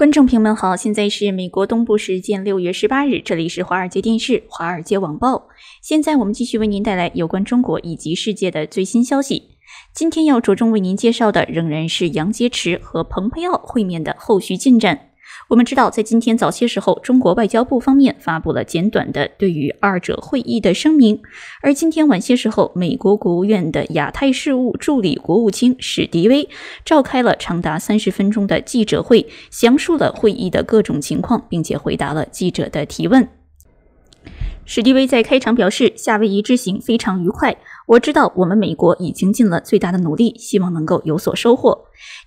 观众朋友们好，现在是美国东部时间六月十八日，这里是华尔街电视、华尔街网报。现在我们继续为您带来有关中国以及世界的最新消息。今天要着重为您介绍的仍然是杨洁篪和蓬佩奥会面的后续进展。我们知道，在今天早些时候，中国外交部方面发布了简短的对于二者会议的声明。而今天晚些时候，美国国务院的亚太事务助理国务卿史迪威召开了长达三十分钟的记者会，详述了会议的各种情况，并且回答了记者的提问。史蒂威在开场表示，夏威夷之行非常愉快。我知道我们美国已经尽了最大的努力，希望能够有所收获。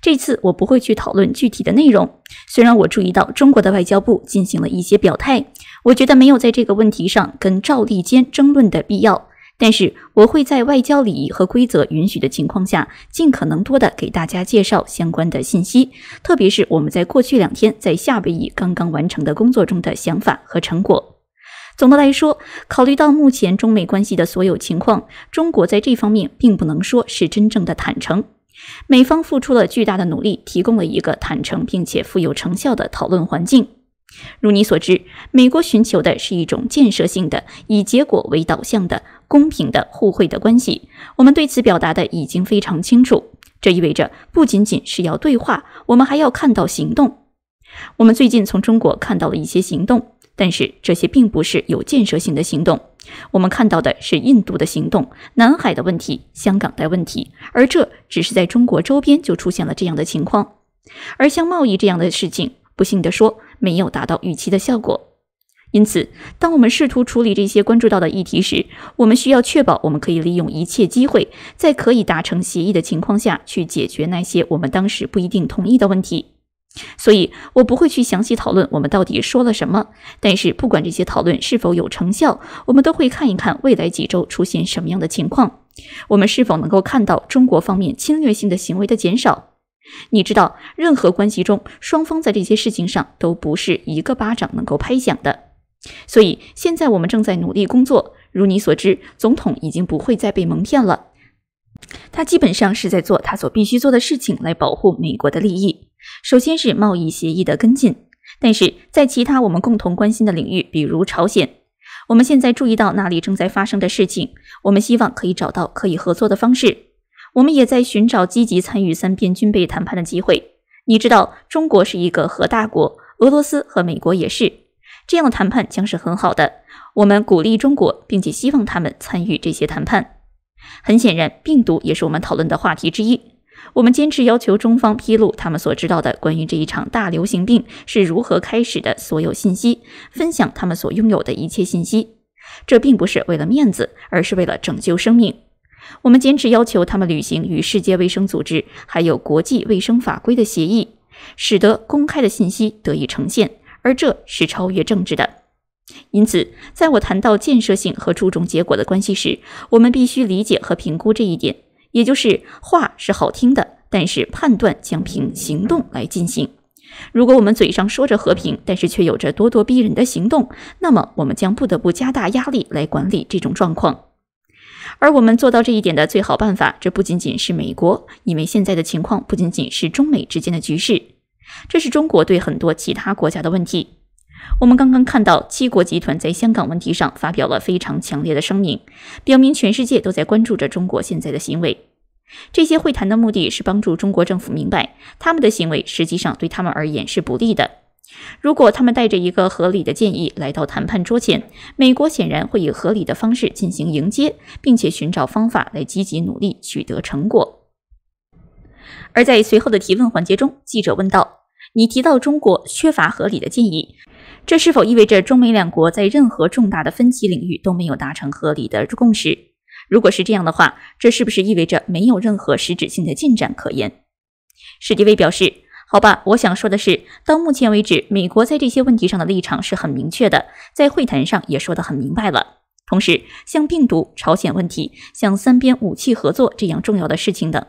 这次我不会去讨论具体的内容。虽然我注意到中国的外交部进行了一些表态，我觉得没有在这个问题上跟赵立坚争论的必要。但是我会在外交礼仪和规则允许的情况下，尽可能多的给大家介绍相关的信息，特别是我们在过去两天在夏威夷刚刚完成的工作中的想法和成果。总的来说，考虑到目前中美关系的所有情况，中国在这方面并不能说是真正的坦诚。美方付出了巨大的努力，提供了一个坦诚并且富有成效的讨论环境。如你所知，美国寻求的是一种建设性的、以结果为导向的、公平的、互惠的关系。我们对此表达的已经非常清楚。这意味着不仅仅是要对话，我们还要看到行动。我们最近从中国看到了一些行动。但是这些并不是有建设性的行动，我们看到的是印度的行动，南海的问题，香港的问题，而这只是在中国周边就出现了这样的情况。而像贸易这样的事情，不幸地说，没有达到预期的效果。因此，当我们试图处理这些关注到的议题时，我们需要确保我们可以利用一切机会，在可以达成协议的情况下去解决那些我们当时不一定同意的问题。所以，我不会去详细讨论我们到底说了什么。但是，不管这些讨论是否有成效，我们都会看一看未来几周出现什么样的情况。我们是否能够看到中国方面侵略性的行为的减少？你知道，任何关系中，双方在这些事情上都不是一个巴掌能够拍响的。所以，现在我们正在努力工作。如你所知，总统已经不会再被蒙骗了。他基本上是在做他所必须做的事情来保护美国的利益。首先是贸易协议的跟进，但是在其他我们共同关心的领域，比如朝鲜，我们现在注意到那里正在发生的事情。我们希望可以找到可以合作的方式。我们也在寻找积极参与三边军备谈判的机会。你知道，中国是一个核大国，俄罗斯和美国也是。这样的谈判将是很好的。我们鼓励中国，并且希望他们参与这些谈判。很显然，病毒也是我们讨论的话题之一。我们坚持要求中方披露他们所知道的关于这一场大流行病是如何开始的所有信息，分享他们所拥有的一切信息。这并不是为了面子，而是为了拯救生命。我们坚持要求他们履行与世界卫生组织还有国际卫生法规的协议，使得公开的信息得以呈现，而这是超越政治的。因此，在我谈到建设性和注重结果的关系时，我们必须理解和评估这一点。也就是话是好听的，但是判断将凭行动来进行。如果我们嘴上说着和平，但是却有着咄咄逼人的行动，那么我们将不得不加大压力来管理这种状况。而我们做到这一点的最好办法，这不仅仅是美国，因为现在的情况不仅仅是中美之间的局势，这是中国对很多其他国家的问题。我们刚刚看到七国集团在香港问题上发表了非常强烈的声明，表明全世界都在关注着中国现在的行为。这些会谈的目的是帮助中国政府明白，他们的行为实际上对他们而言是不利的。如果他们带着一个合理的建议来到谈判桌前，美国显然会以合理的方式进行迎接，并且寻找方法来积极努力取得成果。而在随后的提问环节中，记者问道：“你提到中国缺乏合理的建议。”这是否意味着中美两国在任何重大的分歧领域都没有达成合理的共识？如果是这样的话，这是不是意味着没有任何实质性的进展可言？史迪威表示：“好吧，我想说的是，到目前为止，美国在这些问题上的立场是很明确的，在会谈上也说得很明白了。同时，像病毒、朝鲜问题、像三边武器合作这样重要的事情等，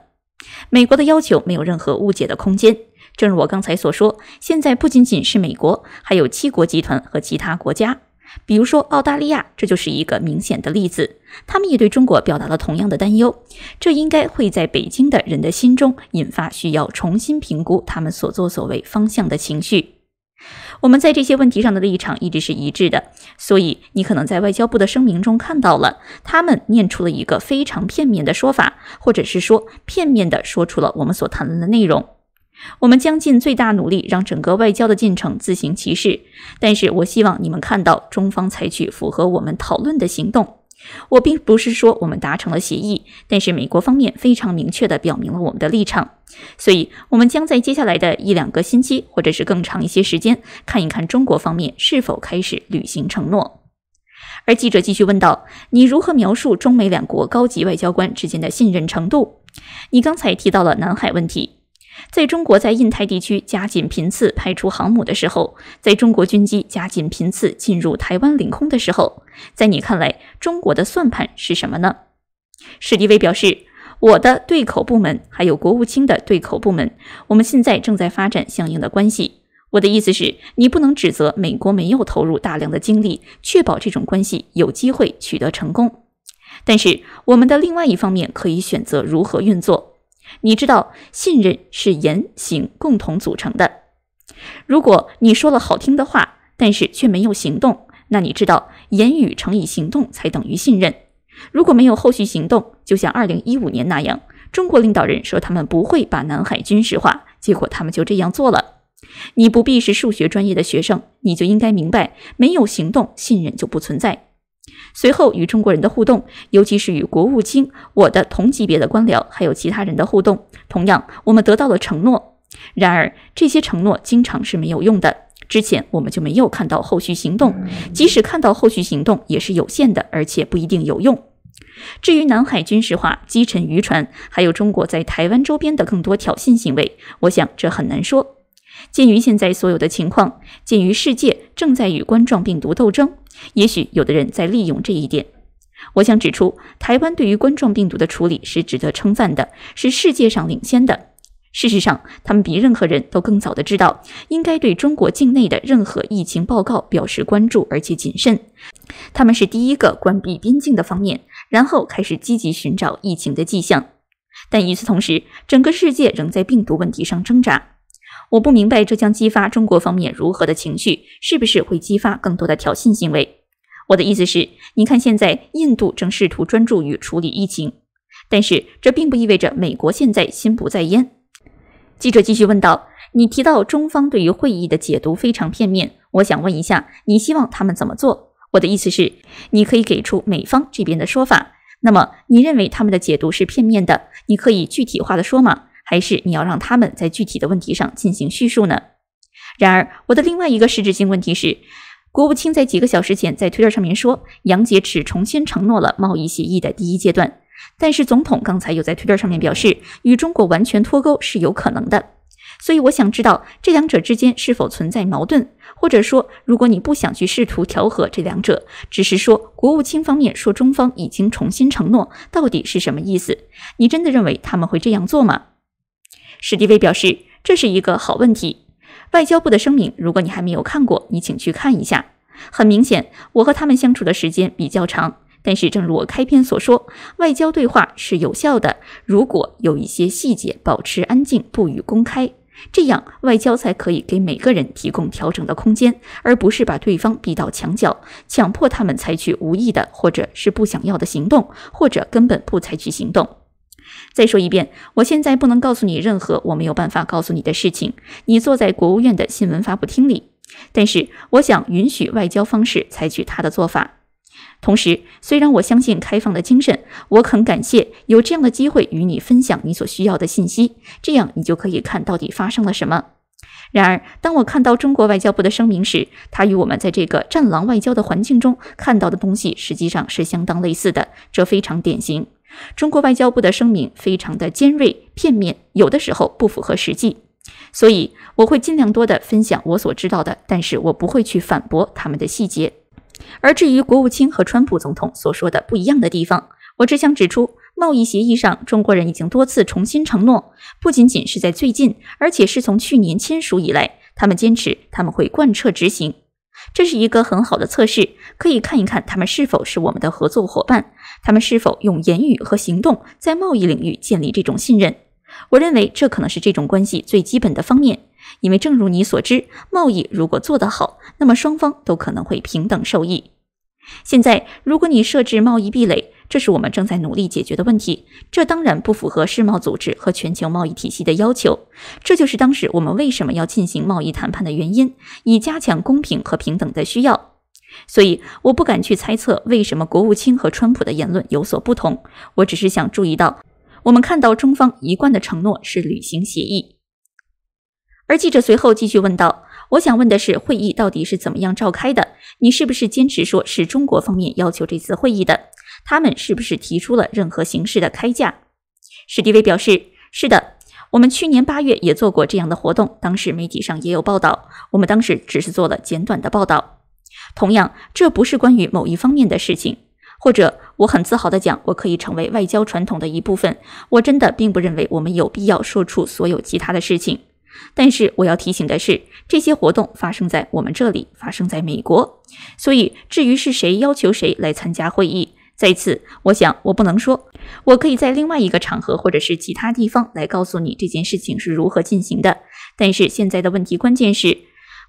美国的要求没有任何误解的空间。”正如我刚才所说，现在不仅仅是美国，还有七国集团和其他国家，比如说澳大利亚，这就是一个明显的例子。他们也对中国表达了同样的担忧，这应该会在北京的人的心中引发需要重新评估他们所作所为方向的情绪。我们在这些问题上的立场一直是一致的，所以你可能在外交部的声明中看到了，他们念出了一个非常片面的说法，或者是说片面的说出了我们所谈论的内容。我们将尽最大努力让整个外交的进程自行其事，但是我希望你们看到中方采取符合我们讨论的行动。我并不是说我们达成了协议，但是美国方面非常明确地表明了我们的立场，所以我们将在接下来的一两个星期，或者是更长一些时间，看一看中国方面是否开始履行承诺。而记者继续问道：“你如何描述中美两国高级外交官之间的信任程度？你刚才提到了南海问题。”在中国在印太地区加紧频次派出航母的时候，在中国军机加紧频次进入台湾领空的时候，在你看来，中国的算盘是什么呢？史迪威表示，我的对口部门还有国务卿的对口部门，我们现在正在发展相应的关系。我的意思是，你不能指责美国没有投入大量的精力确保这种关系有机会取得成功，但是我们的另外一方面可以选择如何运作。你知道，信任是言行共同组成的。如果你说了好听的话，但是却没有行动，那你知道，言语乘以行动才等于信任。如果没有后续行动，就像二零一五年那样，中国领导人说他们不会把南海军事化，结果他们就这样做了。你不必是数学专业的学生，你就应该明白，没有行动，信任就不存在。随后与中国人的互动，尤其是与国务卿、我的同级别的官僚，还有其他人的互动，同样，我们得到了承诺。然而，这些承诺经常是没有用的。之前我们就没有看到后续行动，即使看到后续行动，也是有限的，而且不一定有用。至于南海军事化、击沉渔船，还有中国在台湾周边的更多挑衅行为，我想这很难说。鉴于现在所有的情况，鉴于世界正在与冠状病毒斗争，也许有的人在利用这一点。我想指出，台湾对于冠状病毒的处理是值得称赞的，是世界上领先的。事实上，他们比任何人都更早的知道应该对中国境内的任何疫情报告表示关注而且谨慎。他们是第一个关闭边境的方面，然后开始积极寻找疫情的迹象。但与此同时，整个世界仍在病毒问题上挣扎。我不明白这将激发中国方面如何的情绪，是不是会激发更多的挑衅行为？我的意思是，你看现在印度正试图专注于处理疫情，但是这并不意味着美国现在心不在焉。记者继续问道：“你提到中方对于会议的解读非常片面，我想问一下，你希望他们怎么做？我的意思是，你可以给出美方这边的说法。那么你认为他们的解读是片面的，你可以具体化的说吗？”还是你要让他们在具体的问题上进行叙述呢？然而，我的另外一个实质性问题是，国务卿在几个小时前在推特上面说杨洁篪重新承诺了贸易协议的第一阶段，但是总统刚才又在推特上面表示与中国完全脱钩是有可能的。所以我想知道这两者之间是否存在矛盾，或者说，如果你不想去试图调和这两者，只是说国务卿方面说中方已经重新承诺，到底是什么意思？你真的认为他们会这样做吗？史蒂威表示，这是一个好问题。外交部的声明，如果你还没有看过，你请去看一下。很明显，我和他们相处的时间比较长，但是正如我开篇所说，外交对话是有效的。如果有一些细节保持安静不予公开，这样外交才可以给每个人提供调整的空间，而不是把对方逼到墙角，强迫他们采取无意的或者是不想要的行动，或者根本不采取行动。再说一遍，我现在不能告诉你任何我没有办法告诉你的事情。你坐在国务院的新闻发布厅里，但是我想允许外交方式采取他的做法。同时，虽然我相信开放的精神，我很感谢有这样的机会与你分享你所需要的信息，这样你就可以看到底发生了什么。然而，当我看到中国外交部的声明时，它与我们在这个“战狼外交”的环境中看到的东西实际上是相当类似的，这非常典型。中国外交部的声明非常的尖锐、片面，有的时候不符合实际，所以我会尽量多的分享我所知道的，但是我不会去反驳他们的细节。而至于国务卿和川普总统所说的不一样的地方，我只想指出，贸易协议上中国人已经多次重新承诺，不仅仅是在最近，而且是从去年签署以来，他们坚持他们会贯彻执行。这是一个很好的测试，可以看一看他们是否是我们的合作伙伴，他们是否用言语和行动在贸易领域建立这种信任。我认为这可能是这种关系最基本的方面，因为正如你所知，贸易如果做得好，那么双方都可能会平等受益。现在，如果你设置贸易壁垒，这是我们正在努力解决的问题。这当然不符合世贸组织和全球贸易体系的要求。这就是当时我们为什么要进行贸易谈判的原因，以加强公平和平等的需要。所以，我不敢去猜测为什么国务卿和川普的言论有所不同。我只是想注意到，我们看到中方一贯的承诺是履行协议。而记者随后继续问道：“我想问的是，会议到底是怎么样召开的？你是不是坚持说是中国方面要求这次会议的？”他们是不是提出了任何形式的开价？史蒂威表示：“是的，我们去年八月也做过这样的活动，当时媒体上也有报道。我们当时只是做了简短的报道。同样，这不是关于某一方面的事情，或者我很自豪地讲，我可以成为外交传统的一部分。我真的并不认为我们有必要说出所有其他的事情。但是我要提醒的是，这些活动发生在我们这里，发生在美国。所以，至于是谁要求谁来参加会议。”再次，我想我不能说，我可以在另外一个场合或者是其他地方来告诉你这件事情是如何进行的。但是现在的问题关键是，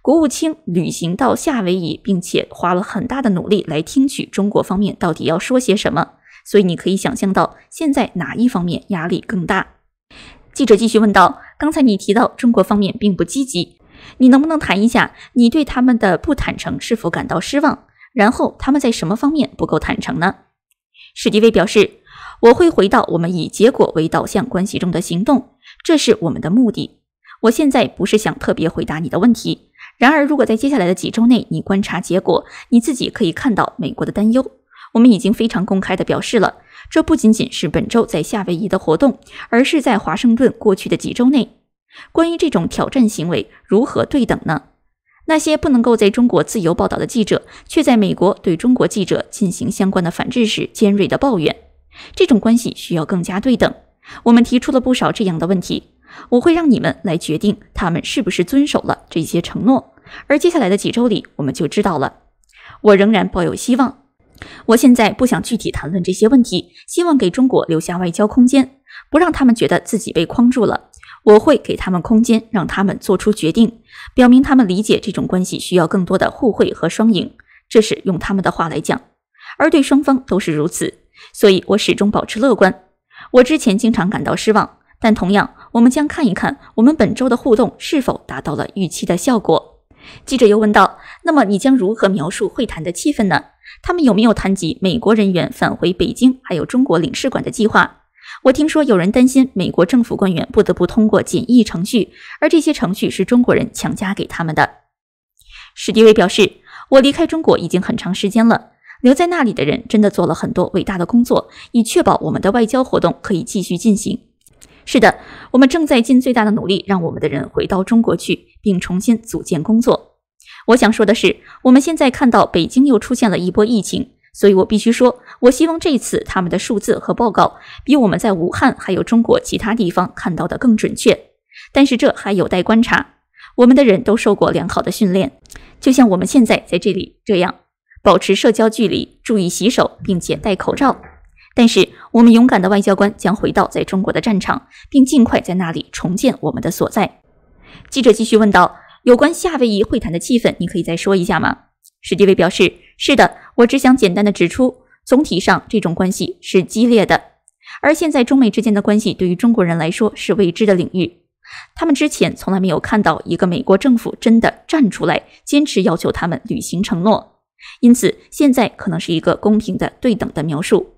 国务卿旅行到夏威夷，并且花了很大的努力来听取中国方面到底要说些什么。所以你可以想象到，现在哪一方面压力更大？记者继续问道：“刚才你提到中国方面并不积极，你能不能谈一下你对他们的不坦诚是否感到失望？然后他们在什么方面不够坦诚呢？”史蒂威表示：“我会回到我们以结果为导向关系中的行动，这是我们的目的。我现在不是想特别回答你的问题。然而，如果在接下来的几周内你观察结果，你自己可以看到美国的担忧。我们已经非常公开地表示了，这不仅仅是本周在夏威夷的活动，而是在华盛顿过去的几周内。关于这种挑战行为，如何对等呢？”那些不能够在中国自由报道的记者，却在美国对中国记者进行相关的反制时，尖锐的抱怨。这种关系需要更加对等。我们提出了不少这样的问题，我会让你们来决定他们是不是遵守了这些承诺。而接下来的几周里，我们就知道了。我仍然抱有希望。我现在不想具体谈论这些问题，希望给中国留下外交空间。不让他们觉得自己被框住了，我会给他们空间，让他们做出决定，表明他们理解这种关系需要更多的互惠和双赢。这是用他们的话来讲，而对双方都是如此。所以我始终保持乐观。我之前经常感到失望，但同样，我们将看一看我们本周的互动是否达到了预期的效果。记者又问道：“那么你将如何描述会谈的气氛呢？他们有没有谈及美国人员返回北京还有中国领事馆的计划？”我听说有人担心美国政府官员不得不通过简易程序，而这些程序是中国人强加给他们的。史迪威表示：“我离开中国已经很长时间了，留在那里的人真的做了很多伟大的工作，以确保我们的外交活动可以继续进行。是的，我们正在尽最大的努力，让我们的人回到中国去，并重新组建工作。我想说的是，我们现在看到北京又出现了一波疫情，所以我必须说。”我希望这次他们的数字和报告比我们在武汉还有中国其他地方看到的更准确，但是这还有待观察。我们的人都受过良好的训练，就像我们现在在这里这样，保持社交距离，注意洗手，并且戴口罩。但是我们勇敢的外交官将回到在中国的战场，并尽快在那里重建我们的所在。记者继续问道：“有关夏威夷会谈的气氛，你可以再说一下吗？”史蒂威表示：“是的，我只想简单的指出。”总体上，这种关系是激烈的。而现在，中美之间的关系对于中国人来说是未知的领域。他们之前从来没有看到一个美国政府真的站出来，坚持要求他们履行承诺。因此，现在可能是一个公平的、对等的描述。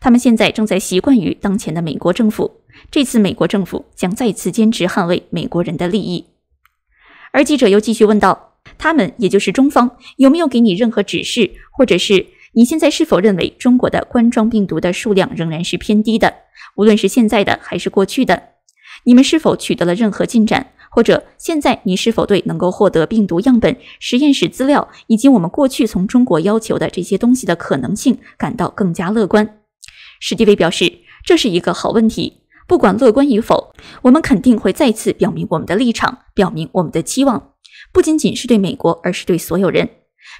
他们现在正在习惯于当前的美国政府。这次，美国政府将再次坚持捍卫美国人的利益。而记者又继续问道：“他们，也就是中方，有没有给你任何指示，或者是？”你现在是否认为中国的冠状病毒的数量仍然是偏低的？无论是现在的还是过去的，你们是否取得了任何进展？或者现在你是否对能够获得病毒样本、实验室资料以及我们过去从中国要求的这些东西的可能性感到更加乐观？史蒂威表示，这是一个好问题。不管乐观与否，我们肯定会再次表明我们的立场，表明我们的期望，不仅仅是对美国，而是对所有人。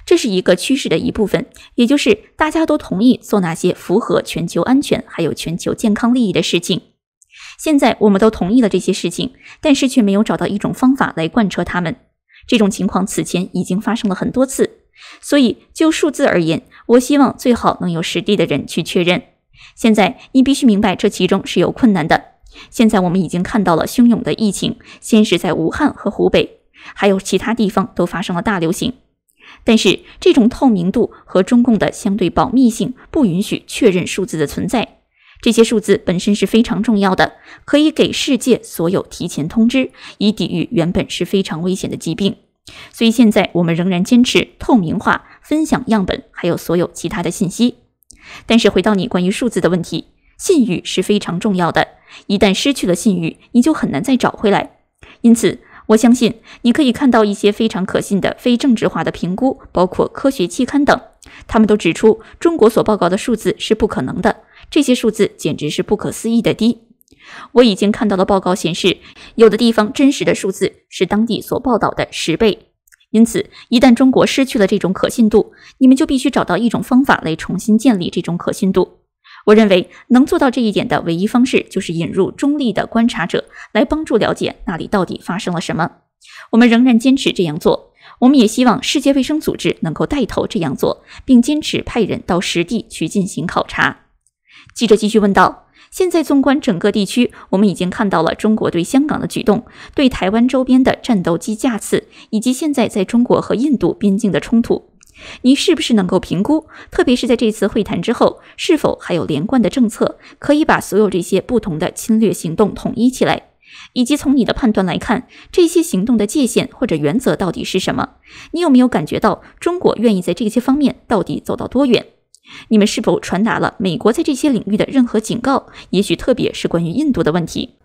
这是一个趋势的一部分，也就是大家都同意做那些符合全球安全还有全球健康利益的事情。现在我们都同意了这些事情，但是却没有找到一种方法来贯彻它们。这种情况此前已经发生了很多次，所以就数字而言，我希望最好能有实地的人去确认。现在你必须明白这其中是有困难的。现在我们已经看到了汹涌的疫情，先是在武汉和湖北，还有其他地方都发生了大流行。但是，这种透明度和中共的相对保密性不允许确认数字的存在。这些数字本身是非常重要的，可以给世界所有提前通知，以抵御原本是非常危险的疾病。所以，现在我们仍然坚持透明化、分享样本，还有所有其他的信息。但是，回到你关于数字的问题，信誉是非常重要的。一旦失去了信誉，你就很难再找回来。因此，我相信你可以看到一些非常可信的非政治化的评估，包括科学期刊等。他们都指出，中国所报告的数字是不可能的。这些数字简直是不可思议的低。我已经看到了报告显示，有的地方真实的数字是当地所报道的十倍。因此，一旦中国失去了这种可信度，你们就必须找到一种方法来重新建立这种可信度。我认为能做到这一点的唯一方式就是引入中立的观察者来帮助了解那里到底发生了什么。我们仍然坚持这样做。我们也希望世界卫生组织能够带头这样做，并坚持派人到实地去进行考察。记者继续问道：“现在纵观整个地区，我们已经看到了中国对香港的举动，对台湾周边的战斗机架次，以及现在在中国和印度边境的冲突。”你是不是能够评估，特别是在这次会谈之后，是否还有连贯的政策可以把所有这些不同的侵略行动统一起来？以及从你的判断来看，这些行动的界限或者原则到底是什么？你有没有感觉到中国愿意在这些方面到底走到多远？你们是否传达了美国在这些领域的任何警告？也许特别是关于印度的问题。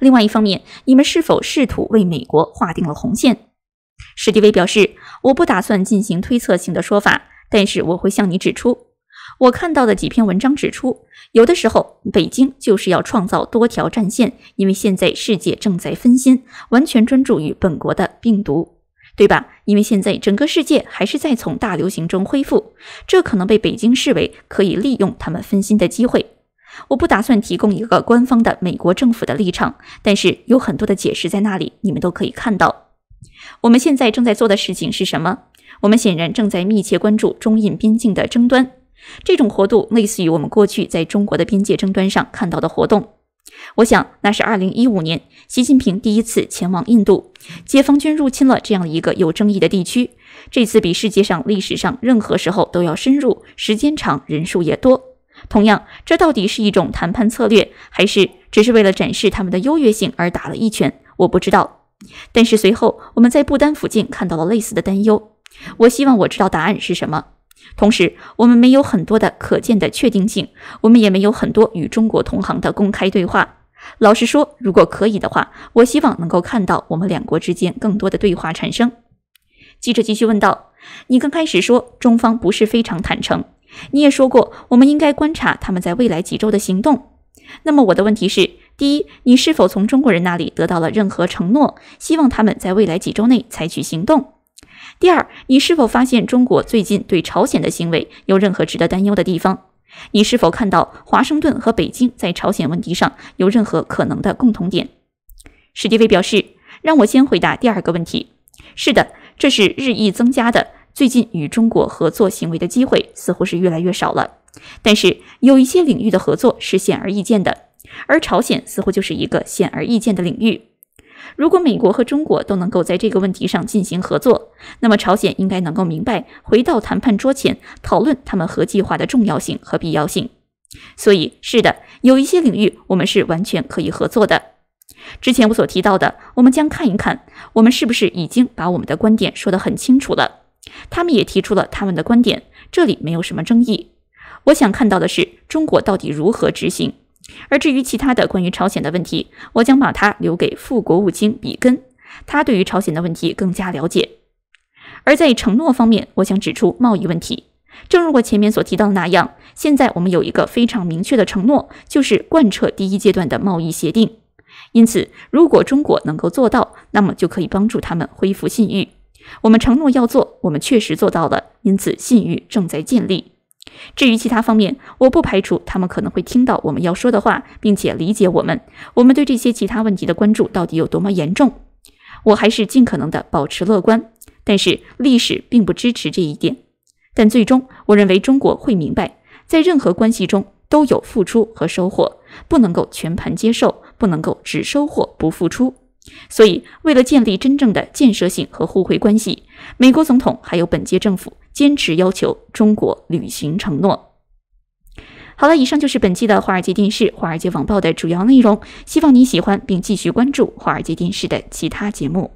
另外一方面，你们是否试图为美国划定了红线？史蒂威表示：“我不打算进行推测性的说法，但是我会向你指出，我看到的几篇文章指出，有的时候北京就是要创造多条战线，因为现在世界正在分心，完全专注于本国的病毒，对吧？因为现在整个世界还是在从大流行中恢复，这可能被北京视为可以利用他们分心的机会。我不打算提供一个官方的美国政府的立场，但是有很多的解释在那里，你们都可以看到。”我们现在正在做的事情是什么？我们显然正在密切关注中印边境的争端。这种活动类似于我们过去在中国的边界争端上看到的活动。我想那是2015年习近平第一次前往印度，解放军入侵了这样一个有争议的地区。这次比世界上历史上任何时候都要深入，时间长，人数也多。同样，这到底是一种谈判策略，还是只是为了展示他们的优越性而打了一拳？我不知道。但是随后，我们在不丹附近看到了类似的担忧。我希望我知道答案是什么。同时，我们没有很多的可见的确定性，我们也没有很多与中国同行的公开对话。老实说，如果可以的话，我希望能够看到我们两国之间更多的对话产生。记者继续问道：“你刚开始说中方不是非常坦诚，你也说过我们应该观察他们在未来几周的行动。那么我的问题是。”第一，你是否从中国人那里得到了任何承诺，希望他们在未来几周内采取行动？第二，你是否发现中国最近对朝鲜的行为有任何值得担忧的地方？你是否看到华盛顿和北京在朝鲜问题上有任何可能的共同点？史蒂威表示：“让我先回答第二个问题。是的，这是日益增加的。最近与中国合作行为的机会似乎是越来越少了，但是有一些领域的合作是显而易见的。”而朝鲜似乎就是一个显而易见的领域。如果美国和中国都能够在这个问题上进行合作，那么朝鲜应该能够明白回到谈判桌前讨论他们核计划的重要性和必要性。所以，是的，有一些领域我们是完全可以合作的。之前我所提到的，我们将看一看我们是不是已经把我们的观点说得很清楚了。他们也提出了他们的观点，这里没有什么争议。我想看到的是，中国到底如何执行。而至于其他的关于朝鲜的问题，我将把它留给副国务卿比根，他对于朝鲜的问题更加了解。而在承诺方面，我想指出贸易问题。正如我前面所提到的那样，现在我们有一个非常明确的承诺，就是贯彻第一阶段的贸易协定。因此，如果中国能够做到，那么就可以帮助他们恢复信誉。我们承诺要做，我们确实做到了，因此信誉正在建立。至于其他方面，我不排除他们可能会听到我们要说的话，并且理解我们。我们对这些其他问题的关注到底有多么严重？我还是尽可能的保持乐观，但是历史并不支持这一点。但最终，我认为中国会明白，在任何关系中都有付出和收获，不能够全盘接受，不能够只收获不付出。所以，为了建立真正的建设性和互惠关系，美国总统还有本届政府坚持要求中国履行承诺。好了，以上就是本期的《华尔街电视》《华尔街网报》的主要内容，希望你喜欢，并继续关注《华尔街电视》的其他节目。